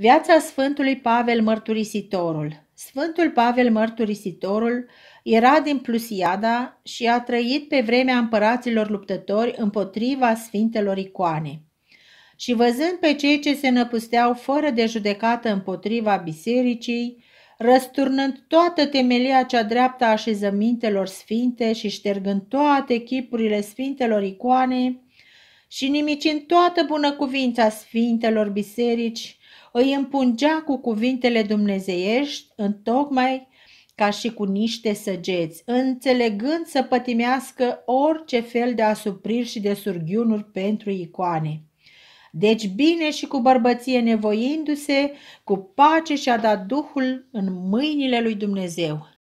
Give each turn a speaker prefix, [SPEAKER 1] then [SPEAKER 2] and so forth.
[SPEAKER 1] Viața Sfântului Pavel Mărturisitorul Sfântul Pavel Mărturisitorul era din Plusiada și a trăit pe vremea împăraților luptători împotriva sfintelor icoane. Și văzând pe cei ce se năpusteau fără de judecată împotriva bisericii, răsturnând toată temelia cea dreaptă a așezămintelor sfinte și ștergând toate chipurile sfintelor icoane și nimicind toată bună cuvința sfintelor biserici, îi împungea cu cuvintele dumnezeiești, tocmai ca și cu niște săgeți, înțelegând să pătimească orice fel de asupriri și de surghiunuri pentru icoane. Deci bine și cu bărbăție nevoindu-se, cu pace și-a dat Duhul în mâinile lui Dumnezeu.